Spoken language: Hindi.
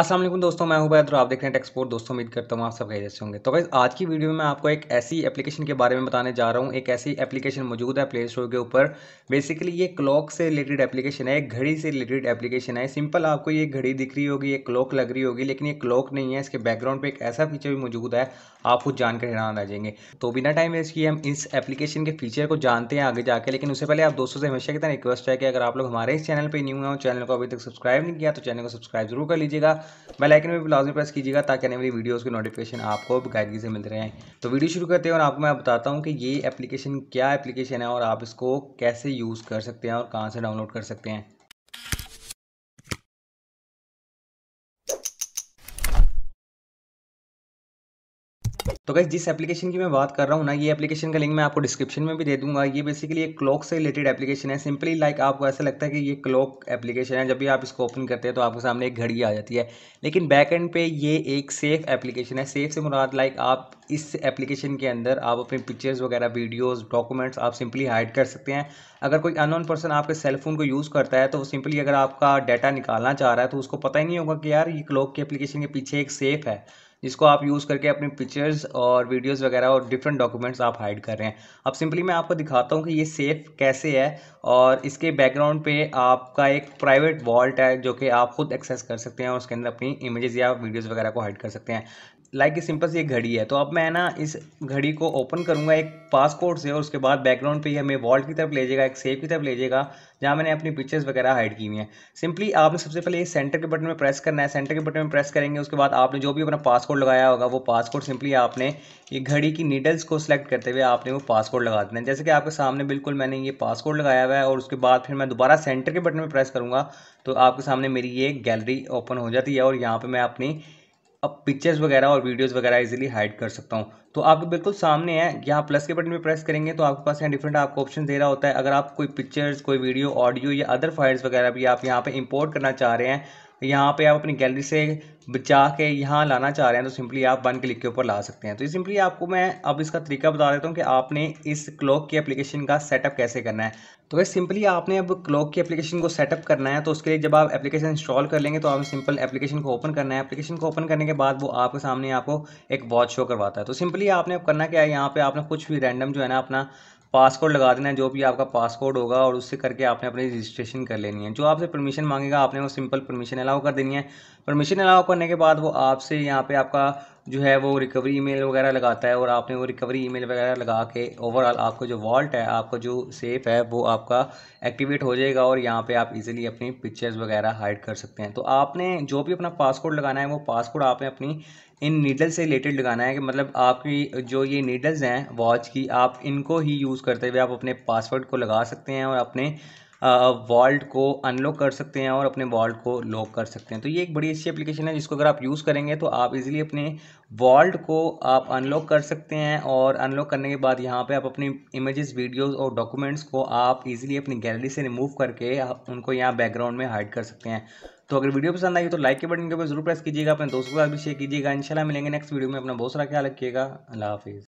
असलम दोस्तों मैं हूं बैद आप देख रहे हैं टेक्सपोर्ट दोस्तों उम्मीद करता हूं आप सब गए जैसे होंगे तो भाई आज की वीडियो में मैं आपको एक ऐसी एप्लीकेशन के बारे में बताने जा रहा हूं एक ऐसी एप्लीकेशन मौजूद है प्ले स्टोर के ऊपर बेसिकली ये क्लॉक से रिलेटेड एप्लीकेशन है एक घड़ी से रिलेटेड एप्लीकेशन है सिंपल आपको ये घड़ी दिख रही होगी ये क्लॉक लग रही होगी लेकिन ये क्लॉक नहीं है इसके बैकग्राउंड पर एक ऐसा फीचर भी मौजूद है आप खुद जानकर हैरान रह जाएंगे तो बिना टाइम वेस्ट किए हम इस एप्लीकेशन के फीचर को जानते हैं आगे जाकर लेकिन उससे पहले आप दोस्तों से हमेशा की तरह रिक्वेस्ट है कि अगर आप लोग हमारे इस चैनल पर न्यू हैं और चैनल को अभी तक सब्सक्राइब नहीं किया तो चैनल को सब्सक्राइब जरूर कर लीजिएगा बेल आइकन में भी लाजमी प्रेस कीजिएगा ताकि आने वाली वीडियोस की नोटिफिकेशन आपको गायदगी से मिल रहे हैं तो वीडियो शुरू करते हैं और आपको मैं बताता हूँ कि ये एप्लीकेशन क्या एप्लीकेशन है और आप इसको कैसे यूज़ कर सकते हैं और कहाँ से डाउनलोड कर सकते हैं तो गाइज जिस एप्लीकेशन की मैं बात कर रहा हूँ ना ये एप्लीकेशन का लिंक मैं आपको डिस्क्रिप्शन में भी दे दूंगा ये बेसिकली एक क्लॉक से रिलेटेड एप्लीकेशन है सिंपली लाइक आपको ऐसा लगता है कि ये क्लॉक एप्लीकेशन है जब भी आप इसको ओपन करते हैं तो आपके सामने एक घड़ी आ जाती है लेकिन बैक एंड पे ये एक सेफ एप्लीकेशन है सेफ से मुराद लाइक आप इस एप्लीकेशन के अंदर आप अपने पिक्चर्स वगैरह वीडियोस डॉक्यूमेंट्स आप सिंपली हाइड कर सकते हैं अगर कोई अननोन पर्सन आपके सेल फोन को यूज़ करता है तो सिंपली अगर आपका डाटा निकालना चाह रहा है तो उसको पता ही नहीं होगा कि यार ये क्लॉक की एप्लीकेशन के पीछे एक सेफ है जिसको आप यूज़ करके अपने पिक्चर्स और वीडियोज़ वगैरह और डिफरेंट डॉक्यूमेंट्स आप हाइड कर रहे हैं अब सिंपली मैं आपको दिखाता हूँ कि ये सेफ़ कैसे है और इसके बैकग्राउंड पे आपका एक प्राइवेट वॉल्ट है जो कि आप खुद एक्सेस कर सकते हैं और उसके अंदर अपनी इमेजेस या वीडियोज़ वगैरह को हाइड कर सकते हैं लाइक like सिंपल सी एक घड़ी है तो अब मैं ना इस घड़ी को ओपन करूँगा एक पासपोर्ट से और उसके बाद बैकग्राउंड पे ये हमें वॉल्ट की तरफ ले जाएगा एक सेफ की तरफ ले जाएगा जहाँ मैंने अपनी पिक्चर्स वगैरह हाइड की हुई हैं सिंपली आपने सबसे पहले ये सेंटर के बटन में प्रेस करना है सेंटर के बटन में प्रेस करेंगे उसके बाद आपने जो भी अपना पासपोर्ट लगाया होगा वो पासपोर्ट सिंपली आपने ये घड़ी की नीडल्स को सिलेक्ट करते हुए आपने वो पासपोर्ट लगा देना है जैसे कि आपके सामने बिल्कुल मैंने ये पासपोर्ट लगाया हुआ है और उसके बाद फिर मैं दोबारा सेंटर के बटन में प्रेस करूँगा तो आपके सामने मेरी ये गैलरी ओपन हो जाती है और यहाँ पर मैं अपनी अब पिक्चर्स वगैरह और वीडियोस वगैरह इजीली हाइड कर सकता हूँ तो आपके बिल्कुल सामने है यहाँ प्लस के बटन पे प्रेस करेंगे तो आपके पास यहाँ डिफरेंट आपको ऑप्शन दे रहा होता है अगर आप कोई पिक्चर्स कोई वीडियो ऑडियो या अदर फाइल्स वगैरह भी आप यहाँ पे इंपोर्ट करना चाह रहे हैं तो यहाँ पे आप अपनी गैलरी से बचा के यहाँ लाना चाह रहे हैं तो सिंपली आप वन क्लिक के ऊपर ला सकते हैं तो सिंपली आपको मैं अब इसका तरीका बता देता हूँ कि आपने इस क्लॉक की एप्लीकेशन का सेटअप कैसे करना है तो वैसे सिंपली आपने अब क्लॉक की एप्लीकेशन को सेटअप करना है तो उसके लिए जब आप एप्लीकेशन इंस्टॉल कर लेंगे तो आप सिंपल एप्लीकेशन को ओपन करना है एप्लीकेशन को ओपन करने के बाद वो आपके सामने आपको एक वॉच शो करवाता है तो सिंपली आपने अब करना क्या है यहाँ पर आपने कुछ भी रैंडम जो है ना अपना पासकोड लगा देना है जो भी आपका पासकोड होगा और उससे करके आपने अपनी रजिस्ट्रेशन कर लेनी है जो आपसे परमिशन मांगेगा आपने वो सिंपल परमिशन अलाउ कर देनी है परमिशन अलाउ करने के बाद वो आपसे यहाँ पे आपका जो है वो रिकवरी ईमेल वगैरह लगाता है और आपने वो रिकवरी ईमेल वगैरह लगा के ओवरऑल आपको जो वॉल्ट है आपको जो सेफ है वो आपका एक्टिवेट हो जाएगा और यहाँ पे आप इजीली अपनी पिक्चर्स वगैरह हाइड कर सकते हैं तो आपने जो भी अपना पासपोर्ट लगाना है वो पासपोर्ट आपने अपनी इन नीडल से रिलेटेड लगाना है कि मतलब आपकी जो ये नीडल्स हैं वॉच की आप इनको ही यूज़ करते हुए आप अपने पासवर्ड को लगा सकते हैं और अपने वॉल्ट को अनलॉक कर सकते हैं और अपने वॉल्ट को लॉक कर सकते हैं तो ये एक बड़ी अच्छी एप्लीकेशन है जिसको अगर आप यूज़ करेंगे तो आप इजीली अपने वॉल्ट को आप अनलॉक कर सकते हैं और अनलॉक करने के बाद यहाँ पे आप अपनी इमेजेस वीडियोस और डॉक्यूमेंट्स को आप इजीली अपनी गैलरी से रिमूव करके उनको यहाँ बैकग्राउंड में हाइड कर सकते हैं तो अगर वीडियो पसंद आई तो लाइक के बटन के ऊपर जरूर प्रेस कीजिएगा अपने दोस्तों के साथ भी शेयर कीजिएगा इनशाला मिलेंगे नेक्स्ट वीडियो में अपना बहुत सारा ख्याल रखिएगा अल्लाह हाफिज़